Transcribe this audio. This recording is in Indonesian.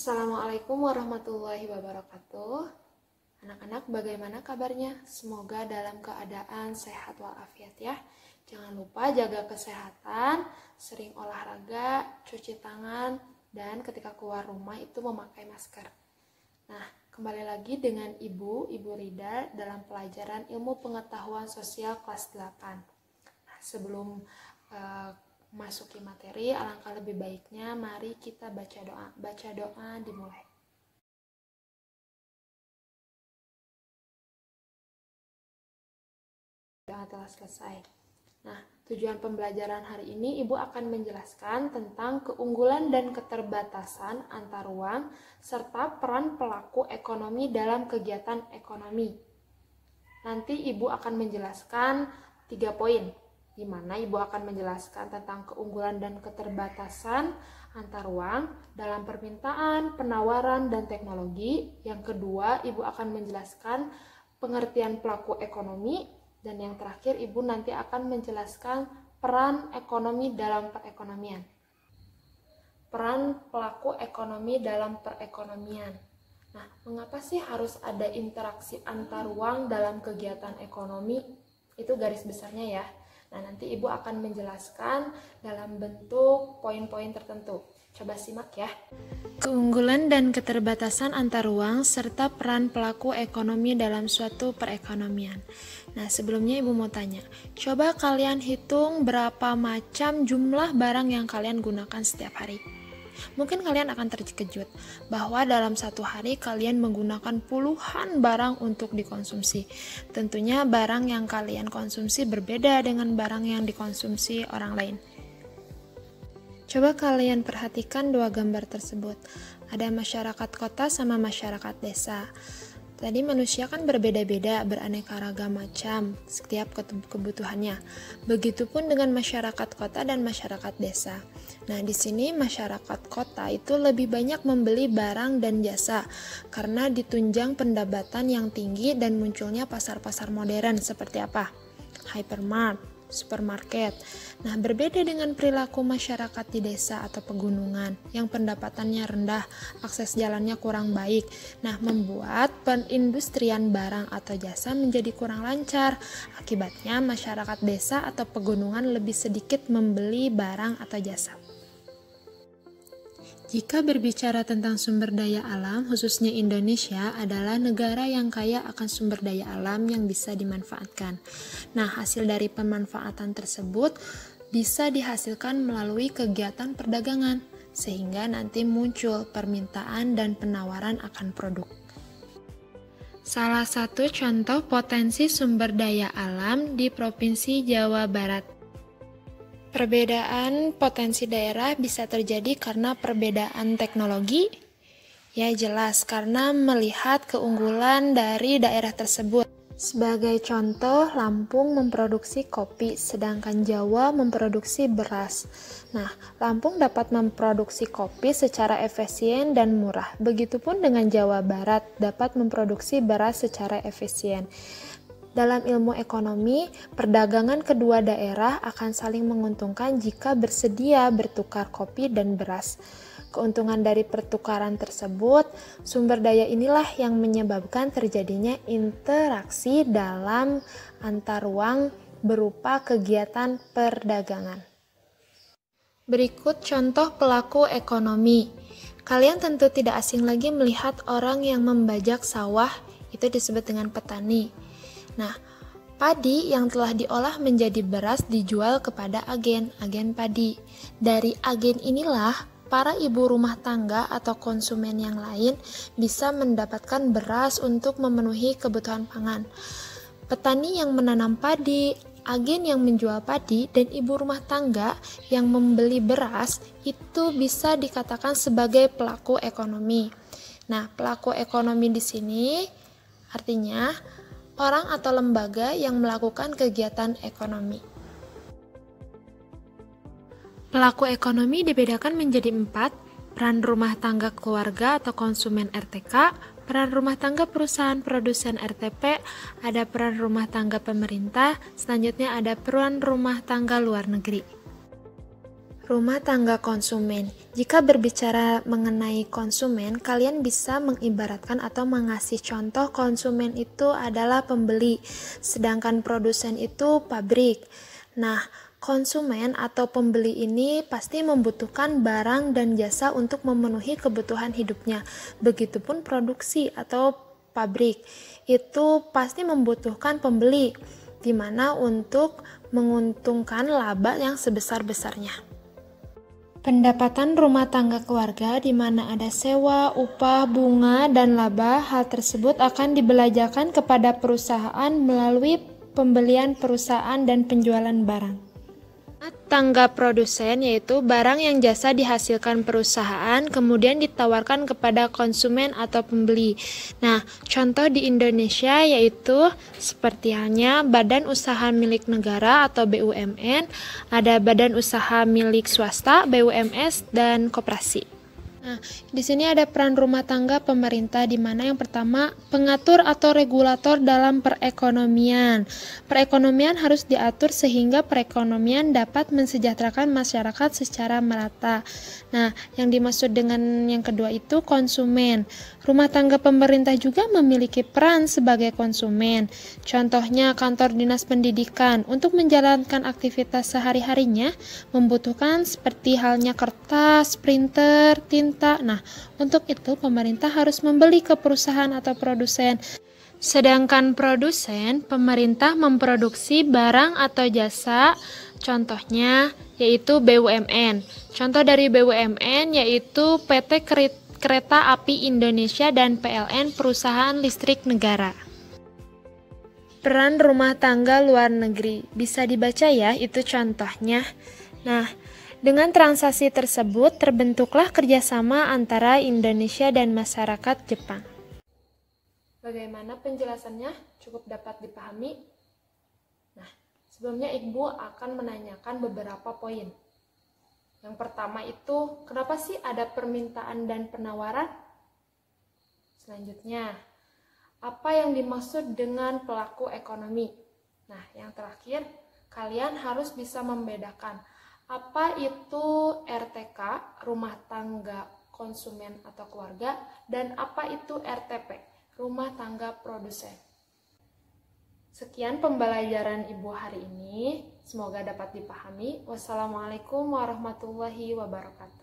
Assalamualaikum warahmatullahi wabarakatuh. Anak-anak bagaimana kabarnya? Semoga dalam keadaan sehat walafiat ya. Jangan lupa jaga kesehatan, sering olahraga, cuci tangan, dan ketika keluar rumah itu memakai masker. Nah, kembali lagi dengan Ibu, Ibu Rida dalam pelajaran Ilmu Pengetahuan Sosial kelas 8. Nah, sebelum uh, masuki materi, alangkah lebih baiknya mari kita baca doa. Baca doa dimulai. Doa telah selesai. Nah, tujuan pembelajaran hari ini Ibu akan menjelaskan tentang keunggulan dan keterbatasan antar ruang serta peran pelaku ekonomi dalam kegiatan ekonomi. Nanti Ibu akan menjelaskan tiga poin di mana Ibu akan menjelaskan tentang keunggulan dan keterbatasan antar ruang dalam permintaan, penawaran, dan teknologi. Yang kedua, Ibu akan menjelaskan pengertian pelaku ekonomi. Dan yang terakhir, Ibu nanti akan menjelaskan peran ekonomi dalam perekonomian. Peran pelaku ekonomi dalam perekonomian. Nah, mengapa sih harus ada interaksi antar ruang dalam kegiatan ekonomi? Itu garis besarnya ya. Nah, nanti Ibu akan menjelaskan dalam bentuk poin-poin tertentu. Coba simak ya. Keunggulan dan keterbatasan antar ruang serta peran pelaku ekonomi dalam suatu perekonomian. Nah, sebelumnya Ibu mau tanya, coba kalian hitung berapa macam jumlah barang yang kalian gunakan setiap hari mungkin kalian akan terkejut bahwa dalam satu hari kalian menggunakan puluhan barang untuk dikonsumsi. Tentunya barang yang kalian konsumsi berbeda dengan barang yang dikonsumsi orang lain. Coba kalian perhatikan dua gambar tersebut. Ada masyarakat kota sama masyarakat desa. Tadi manusia kan berbeda-beda, beraneka ragam macam setiap kebutuhannya. Begitupun dengan masyarakat kota dan masyarakat desa. Nah, di sini masyarakat kota itu lebih banyak membeli barang dan jasa karena ditunjang pendapatan yang tinggi dan munculnya pasar-pasar modern seperti apa? Hypermart, supermarket. Nah, berbeda dengan perilaku masyarakat di desa atau pegunungan yang pendapatannya rendah, akses jalannya kurang baik. Nah, membuat penindustrian barang atau jasa menjadi kurang lancar. Akibatnya, masyarakat desa atau pegunungan lebih sedikit membeli barang atau jasa jika berbicara tentang sumber daya alam, khususnya Indonesia adalah negara yang kaya akan sumber daya alam yang bisa dimanfaatkan. Nah, hasil dari pemanfaatan tersebut bisa dihasilkan melalui kegiatan perdagangan, sehingga nanti muncul permintaan dan penawaran akan produk. Salah satu contoh potensi sumber daya alam di Provinsi Jawa Barat Perbedaan potensi daerah bisa terjadi karena perbedaan teknologi. Ya jelas karena melihat keunggulan dari daerah tersebut. Sebagai contoh, Lampung memproduksi kopi, sedangkan Jawa memproduksi beras. Nah, Lampung dapat memproduksi kopi secara efisien dan murah. Begitupun dengan Jawa Barat dapat memproduksi beras secara efisien. Dalam ilmu ekonomi, perdagangan kedua daerah akan saling menguntungkan jika bersedia bertukar kopi dan beras. Keuntungan dari pertukaran tersebut, sumber daya inilah yang menyebabkan terjadinya interaksi dalam antar ruang berupa kegiatan perdagangan. Berikut contoh pelaku ekonomi. Kalian tentu tidak asing lagi melihat orang yang membajak sawah, itu disebut dengan petani. Nah, padi yang telah diolah menjadi beras dijual kepada agen, agen padi. Dari agen inilah para ibu rumah tangga atau konsumen yang lain bisa mendapatkan beras untuk memenuhi kebutuhan pangan. Petani yang menanam padi, agen yang menjual padi, dan ibu rumah tangga yang membeli beras itu bisa dikatakan sebagai pelaku ekonomi. Nah, pelaku ekonomi di sini artinya orang atau lembaga yang melakukan kegiatan ekonomi. Pelaku ekonomi dibedakan menjadi empat, peran rumah tangga keluarga atau konsumen RTK, peran rumah tangga perusahaan produsen RTP, ada peran rumah tangga pemerintah, selanjutnya ada peran rumah tangga luar negeri. Rumah tangga konsumen. Jika berbicara mengenai konsumen, kalian bisa mengibaratkan atau mengasih contoh konsumen itu adalah pembeli, sedangkan produsen itu pabrik. Nah, konsumen atau pembeli ini pasti membutuhkan barang dan jasa untuk memenuhi kebutuhan hidupnya. Begitupun produksi atau pabrik itu pasti membutuhkan pembeli, di mana untuk menguntungkan laba yang sebesar-besarnya. Pendapatan rumah tangga keluarga di mana ada sewa, upah, bunga, dan laba, hal tersebut akan dibelajakan kepada perusahaan melalui pembelian perusahaan dan penjualan barang. Tangga produsen yaitu barang yang jasa dihasilkan perusahaan kemudian ditawarkan kepada konsumen atau pembeli. Nah, contoh di Indonesia yaitu seperti halnya Badan Usaha Milik Negara atau BUMN, ada Badan Usaha Milik Swasta, BUMS dan koperasi. Nah, di sini ada peran rumah tangga pemerintah di mana yang pertama pengatur atau regulator dalam perekonomian. Perekonomian harus diatur sehingga perekonomian dapat mensejahterakan masyarakat secara merata. Nah, yang dimaksud dengan yang kedua itu konsumen. Rumah tangga pemerintah juga memiliki peran sebagai konsumen. Contohnya kantor dinas pendidikan untuk menjalankan aktivitas sehari-harinya membutuhkan seperti halnya kertas, printer, tinta kita. Nah, untuk itu pemerintah harus membeli ke perusahaan atau produsen. Sedangkan produsen, pemerintah memproduksi barang atau jasa, contohnya yaitu BUMN. Contoh dari BUMN yaitu PT Kereta Api Indonesia dan PLN Perusahaan Listrik Negara. Peran rumah tangga luar negeri bisa dibaca ya, itu contohnya. Nah, dengan transaksi tersebut, terbentuklah kerjasama antara Indonesia dan masyarakat Jepang. Bagaimana penjelasannya? Cukup dapat dipahami? Nah, sebelumnya Ibu akan menanyakan beberapa poin. Yang pertama itu, kenapa sih ada permintaan dan penawaran? Selanjutnya, apa yang dimaksud dengan pelaku ekonomi? Nah, yang terakhir, kalian harus bisa membedakan apa itu RTK, rumah tangga konsumen atau keluarga, dan apa itu RTP, rumah tangga produsen. Sekian pembelajaran Ibu hari ini, semoga dapat dipahami. Wassalamualaikum warahmatullahi wabarakatuh.